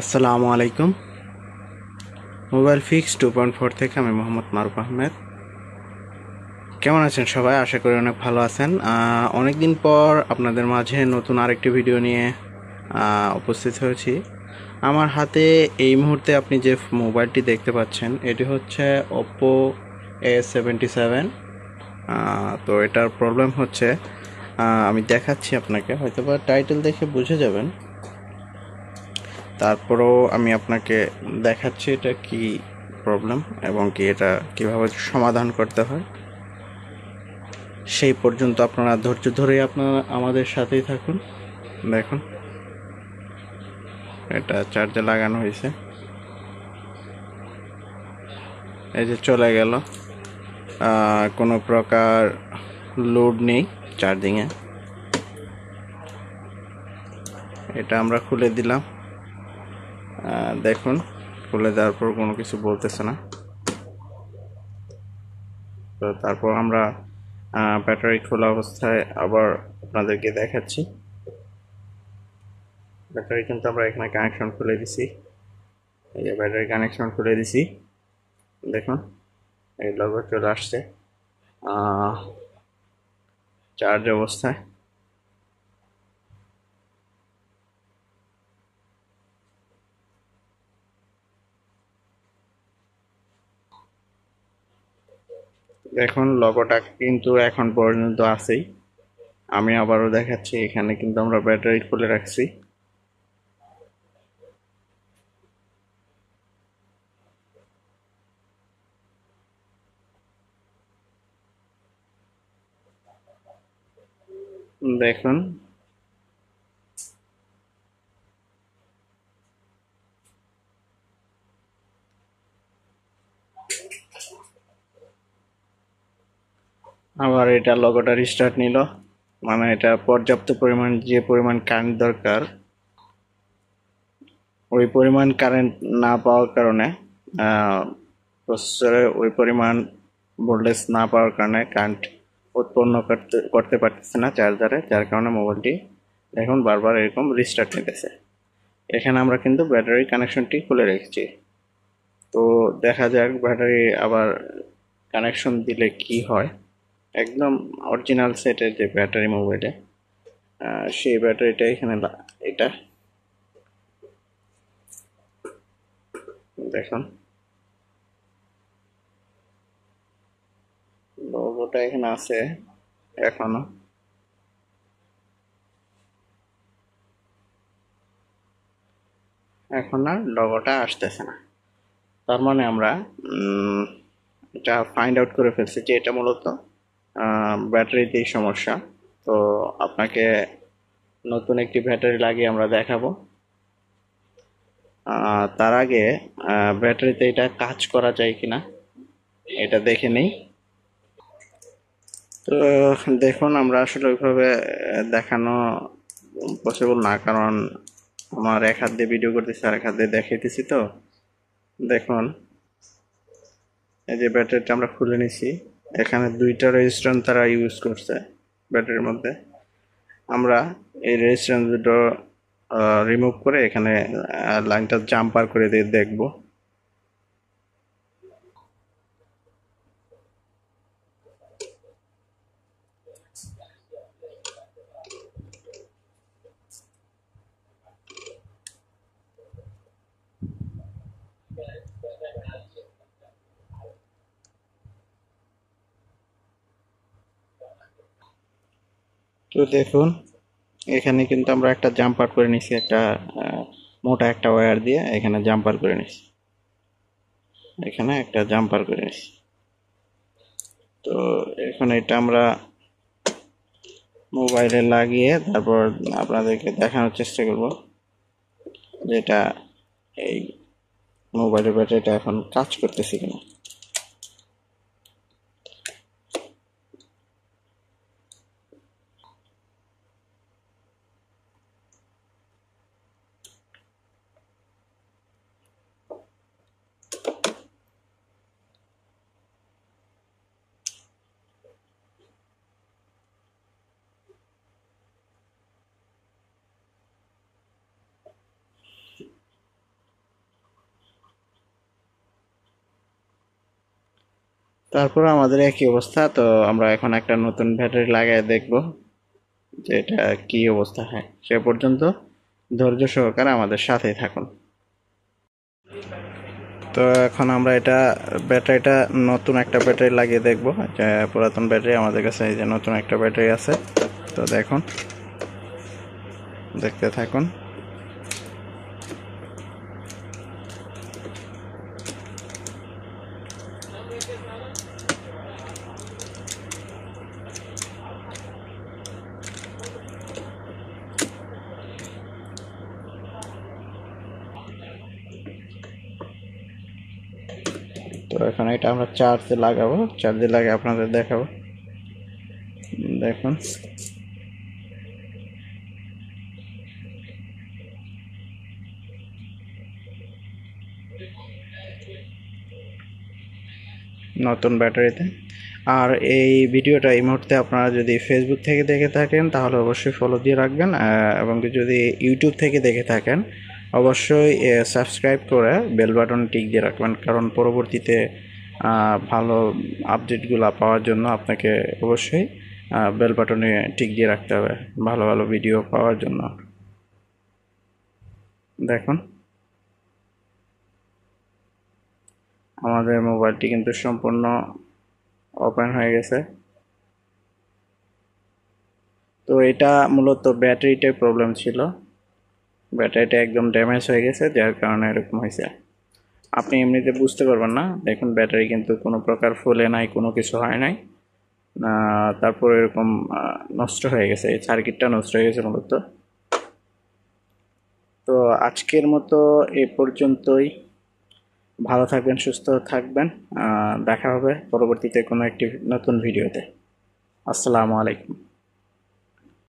আসসালামু আলাইকুম mobile fix two point four থেকে আমি মোহাম্মদ মারুফ আহমেদ কেমন আছেন সবাই আশা করি অনেক ভালো আছেন অনেক দিন পর আপনাদের মাঝে নতুন আরেকটি ভিডিও নিয়ে উপস্থিত হয়েছি আমার হাতে এই মুহূর্তে আপনি যে মোবাইলটি দেখতে পাচ্ছেন এটি হচ্ছে ওপো এ সেভেন্টি সেভেন তো এটার প্রবলেম হচ্ছে আমি দেখাচ্ছি আপনাকে হয়তো বা টাইটেল দেখে বুঝে যাবেন তারপরেও আমি আপনাকে দেখাচ্ছি এটা কি প্রবলেম এবং কি এটা কিভাবে সমাধান করতে হয় সেই পর্যন্ত আপনারা ধৈর্য ধরে আপনারা আমাদের সাথেই থাকুন দেখুন এটা চার্জে লাগানো হয়েছে এই যে চলে গেল কোনো প্রকার লোড নেই চার্জিংয়ে এটা আমরা খুলে দিলাম দেখুন খুলে দেওয়ার পর কোনো কিছু বলতেছে না তো তারপর আমরা ব্যাটারি খোলা অবস্থায় আবার আপনাদেরকে দেখাচ্ছি ব্যাটারি কিন্তু আমরা এখানে কানেকশন খুলে দিছি এই যে ব্যাটারি কানেকশন খুলে দিছি দেখুন এই লগে চলে আসছে চার্জ অবস্থায় এখন লগোটা কিন্তু এখন পর্যন্ত আছেই আমি আবারও দেখাচ্ছি এখানে কিন্তু আমরা ব্যাটারি খুলে রাখছি দেখুন আবার এটা লোগোটা রিস্টার্ট নিল মানে এটা পর্যাপ্ত পরিমাণ যে পরিমাণ কারেন্ট দরকার ওই পরিমাণ কারেন্ট না পাওয়ার কারণে প্রসেসরে ওই পরিমাণ ভোল্টেজ না পাওয়ার কারণে কারেন্ট উৎপন্ন করতে করতে পারতেছে না চার্জারে যার কারণে মোবাইলটি এখন বারবার এরকম রিস্টার্ট নিতেছে এখানে আমরা কিন্তু ব্যাটারি কানেকশনটি খুলে রেখেছি তো দেখা যাক ব্যাটারি আবার কানেকশন দিলে কি হয় একদম অরিজিনাল সেটের যে ব্যাটারি মোবাইলে সেই ব্যাটারিটা এখানে এটা দেখুন লোগোটা এখানে আছে এখনো এখন আর লোগোটা আসতেছে না তার মানে আমরা এটা ফাইন্ড আউট করে ফেলছি যে এটা মূলত ব্যাটারিতেই সমস্যা তো আপনাকে নতুন একটি ব্যাটারি লাগিয়ে আমরা দেখাবো তার আগে ব্যাটারিতে এটা কাজ করা যায় কিনা এটা দেখে নেই তো দেখুন আমরা আসলে ওইভাবে দেখানো পসিবল না কারণ আমার এক হাত দিয়ে ভিডিও করতেছি আর এক হাত দিয়ে দেখাইতেছি তো দেখুন এই যে ব্যাটারিটা আমরা খুলে নিছি এখানে দুইটা রেজিস্ট্রেন্ট তারা ইউজ করছে ব্যাটারির মধ্যে আমরা এই রেজিস্ট্রেন্ট দুটো রিমুভ করে এখানে লাইনটা জাম্পার করে দিয়ে দেখবো তো দেখুন এখানে কিন্তু আমরা একটা জাম্পার করে নিছি একটা মোটা একটা ওয়্যার দিয়ে এখানে জাম্পার করে নিছি এখানে একটা জাম্পার করে নিছি তো এখন এটা আমরা মোবাইলে লাগিয়ে তারপর আপনাদেরকে দেখানোর চেষ্টা করব যেটা এই মোবাইলের ব্যাটারিটা এখন কাজ করতেছি কিনা তারপর আমাদের একই অবস্থা তো আমরা এখন একটা নতুন ব্যাটারি লাগাই দেখব যে এটা কী অবস্থা হয় সে পর্যন্ত ধৈর্য সহকারে আমাদের সাথেই থাকুন তো এখন আমরা এটা ব্যাটারিটা নতুন একটা ব্যাটারি লাগিয়ে দেখব পুরাতন ব্যাটারি আমাদের কাছে এই যে নতুন একটা ব্যাটারি আছে তো দেখুন দেখতে থাকুন তো এখন এটা আমরা চার্জে লাগাবো চার্জে লাগিয়ে আপনাদের দেখাবো দেখুন নতুন ব্যাটারিতে আর এই ভিডিওটা এই মুহূর্তে আপনারা যদি ফেসবুক থেকে দেখে থাকেন তাহলে অবশ্যই ফলো দিয়ে রাখবেন এবং যদি ইউটিউব থেকে দেখে থাকেন অবশ্যই সাবস্ক্রাইব করে বেল বাটন টিক দিয়ে রাখবেন কারণ পরবর্তীতে ভালো আপডেটগুলো পাওয়ার জন্য আপনাকে অবশ্যই বেল বাটনে টিক দিয়ে রাখতে হবে ভালো ভালো ভিডিও পাওয়ার জন্য দেখুন আমাদের মোবাইলটি কিন্তু সম্পূর্ণ ওপেন হয়ে গেছে তো এটা মূলত ব্যাটারিটাই প্রবলেম ছিল ব্যাটারিটা একদম ড্যামেজ হয়ে গেছে যার কারণে এরকম হয়েছে আপনি এমনিতে বুঝতে পারবেন না দেখুন ব্যাটারি কিন্তু কোনো প্রকার ফুলে নাই কোনো কিছু হয় নাই তারপর এরকম নষ্ট হয়ে গেছে এই সার্কিটটা নষ্ট হয়ে গেছে মূলত তো আজকের মতো এ পর্যন্তই ভালো থাকবেন সুস্থ থাকবেন দেখা হবে পরবর্তীতে কোনো একটি নতুন ভিডিওতে আসসালামু আলাইকুম